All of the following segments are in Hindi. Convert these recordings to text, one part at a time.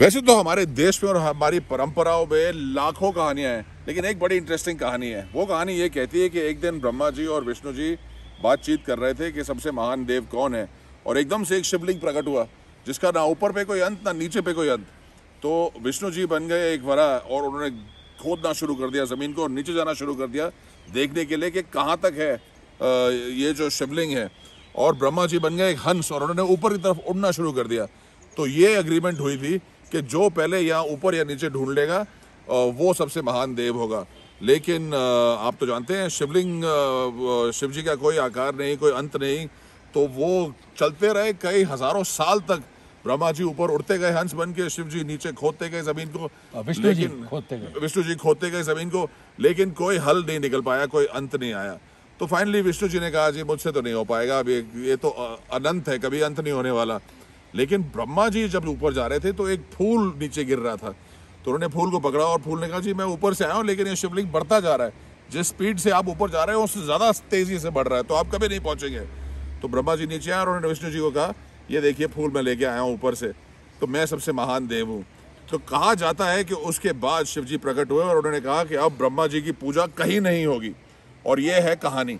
वैसे तो हमारे देश में और हमारी परंपराओं में लाखों कहानियां हैं लेकिन एक बड़ी इंटरेस्टिंग कहानी है वो कहानी ये कहती है कि एक दिन ब्रह्मा जी और विष्णु जी बातचीत कर रहे थे कि सबसे महान देव कौन है और एकदम से एक शिवलिंग प्रकट हुआ जिसका ना ऊपर पे कोई अंत ना नीचे पे कोई अंत तो विष्णु जी बन गए एक वरा और उन्होंने खोदना शुरू कर दिया ज़मीन को और नीचे जाना शुरू कर दिया देखने के लिए कि कहाँ तक है ये जो शिवलिंग है और ब्रह्मा जी बन गए एक हंस और उन्होंने ऊपर की तरफ उड़ना शुरू कर दिया तो ये अग्रीमेंट हुई थी कि जो पहले या ऊपर या नीचे ढूंढ लेगा वो सबसे महान देव होगा लेकिन आप तो जानते हैं शिवलिंग शिव जी का कोई आकार नहीं कोई अंत नहीं तो वो चलते रहे कई हजारों साल तक ब्रह्मा जी ऊपर उड़ते गए हंस बन के शिव जी नीचे खोदते गए जमीन को विष्णु जी खोदते गए विष्णु जी खोदते गए जमीन को लेकिन कोई हल नहीं निकल पाया कोई अंत नहीं आया तो फाइनली विष्णु जी ने कहा जी मुझसे तो नहीं हो पाएगा अभी ये तो अनंत है कभी अंत नहीं होने वाला लेकिन ब्रह्मा जी जब ऊपर जा रहे थे तो एक फूल नीचे गिर रहा था तो उन्होंने फूल को पकड़ा और फूल ने कहा जी मैं ऊपर से आया हूँ लेकिन ये शिवलिंग बढ़ता जा रहा है जिस स्पीड से आप ऊपर जा रहे हो उससे ज़्यादा तेज़ी से बढ़ रहा है तो आप कभी नहीं पहुंचेंगे तो ब्रह्मा जी नीचे आए और उन्होंने विष्णु जी को कहा ये देखिए फूल मैं लेके आया हूँ ऊपर से तो मैं सबसे महान देव हूँ तो कहा जाता है कि उसके बाद शिव जी प्रकट हुए और उन्होंने कहा कि अब ब्रह्मा जी की पूजा कहीं नहीं होगी और ये है कहानी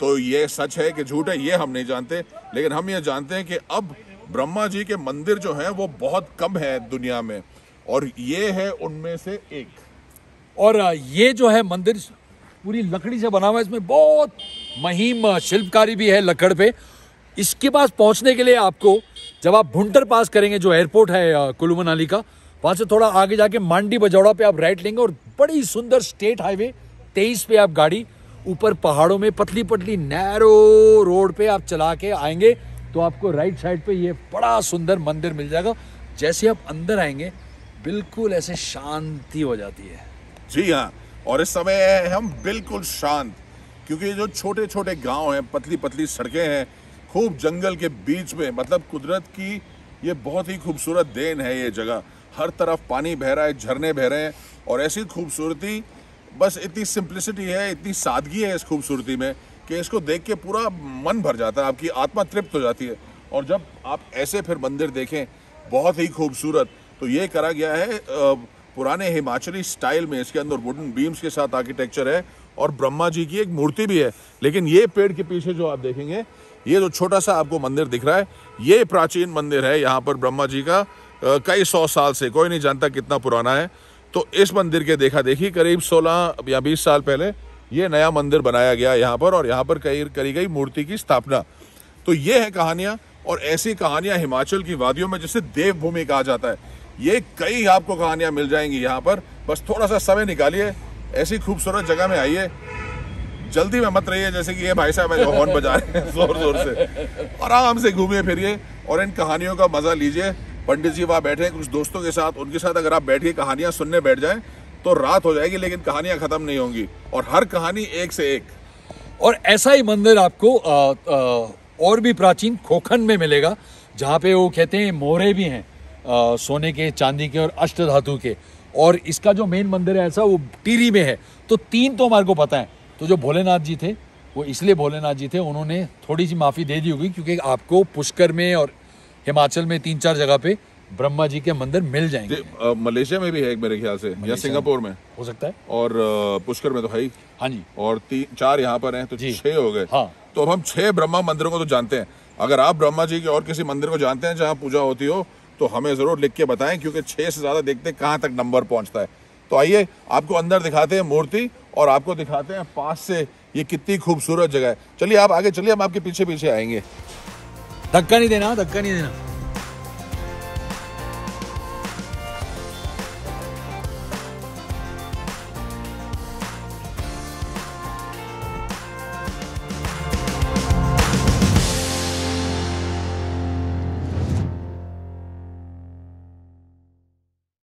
तो ये सच है कि झूठ है ये हम नहीं जानते लेकिन हम ये जानते हैं कि अब ब्रह्मा जी के मंदिर जो हैं वो बहुत कम है दुनिया में और ये है उनमें से एक और ये जो है मंदिर पूरी लकड़ी से बना हुआ है इसमें बहुत महीम शिल्पकारी भी है लकड़ पे इसके पास पहुंचने के लिए आपको जब आप भुंटर पास करेंगे जो एयरपोर्ट है कुल्लू मनाली का वहाँ से थोड़ा आगे जाके मांडी बजौड़ा पे आप राइट लेंगे और बड़ी सुंदर स्टेट हाईवे तेईस पे आप गाड़ी ऊपर पहाड़ों में पतली पतली नैरो रोड पे आप चला के आएंगे तो आपको राइट साइड पे ये बड़ा सुंदर मंदिर मिल जाएगा जैसे आप अंदर आएंगे बिल्कुल ऐसे शांति हो जाती है जी हाँ और इस समय हम बिल्कुल शांत क्योंकि जो छोटे छोटे गांव हैं पतली पतली सड़कें हैं खूब जंगल के बीच में मतलब कुदरत की ये बहुत ही खूबसूरत देन है ये जगह हर तरफ पानी बह रहा है झरने बह रहे हैं और ऐसी खूबसूरती बस इतनी सिंप्लिसिटी है इतनी सादगी है इस खूबसूरती में कि इसको देख के पूरा मन भर जाता है आपकी आत्मा तृप्त हो जाती है और जब आप ऐसे फिर मंदिर देखें बहुत ही खूबसूरत तो ये करा गया है पुराने हिमाचली स्टाइल में इसके अंदर वुडन बीम्स के साथ आर्किटेक्चर है और ब्रह्मा जी की एक मूर्ति भी है लेकिन ये पेड़ के पीछे जो आप देखेंगे ये जो छोटा सा आपको मंदिर दिख रहा है ये प्राचीन मंदिर है यहाँ पर ब्रह्मा जी का कई सौ साल से कोई नहीं जानता कितना पुराना है तो इस मंदिर के देखा देखी करीब 16 या 20 साल पहले ये नया मंदिर बनाया गया यहाँ पर और यहाँ पर करी गई मूर्ति की स्थापना तो ये है कहानियाँ और ऐसी कहानियाँ हिमाचल की वादियों में जिसे देवभूमि कहा जाता है ये कई आपको कहानियाँ मिल जाएंगी यहाँ पर बस थोड़ा सा समय निकालिए ऐसी खूबसूरत जगह में आइए जल्दी में मत रहिए जैसे कि ये भाई साहब जो हॉर्न बजा रहे हैं जोर जोर से आराम से घूमिए फिरिए और इन कहानियों का मजा लीजिए पंडित जी वहाँ बैठे कुछ दोस्तों के साथ उनके साथ अगर आप बैठिए कहानियाँ सुनने बैठ जाएं तो रात हो जाएगी लेकिन कहानियां खत्म नहीं होंगी और हर कहानी एक से एक और ऐसा ही मंदिर आपको आ, आ, और भी प्राचीन खोखन में मिलेगा जहाँ पे वो कहते हैं मोहरे भी हैं आ, सोने के चांदी के और अष्ट धातु के और इसका जो मेन मंदिर है ऐसा वो टीरी में है तो तीन तो हमारे को पता है तो जो भोलेनाथ जी थे वो इसलिए भोलेनाथ जी थे उन्होंने थोड़ी सी माफ़ी दे दी होगी क्योंकि आपको पुष्कर में और हिमाचल में तीन चार जगह पे ब्रह्मा जी के मंदिर मिल जाएंगे मलेशिया में भी है मेरे ख्याल से या सिंगापुर में हो सकता है और पुष्कर में तो है ही हाँ जी और तीन चार यहाँ पर हैं तो छह हो गए हाँ तो अब हम छह ब्रह्मा मंदिरों को तो जानते हैं अगर आप ब्रह्मा जी के और किसी मंदिर को जानते हैं जहाँ पूजा होती हो तो हमें जरूर लिख के बताएं क्योंकि छह से ज्यादा देखते हैं कहाँ तक नंबर पहुंचता है तो आइए आपको अंदर दिखाते हैं मूर्ति और आपको दिखाते हैं पास से ये कितनी खूबसूरत जगह है चलिए आप आगे चलिए हम आपके पीछे पीछे आएंगे धक्का नहीं देना धक्का नहीं देना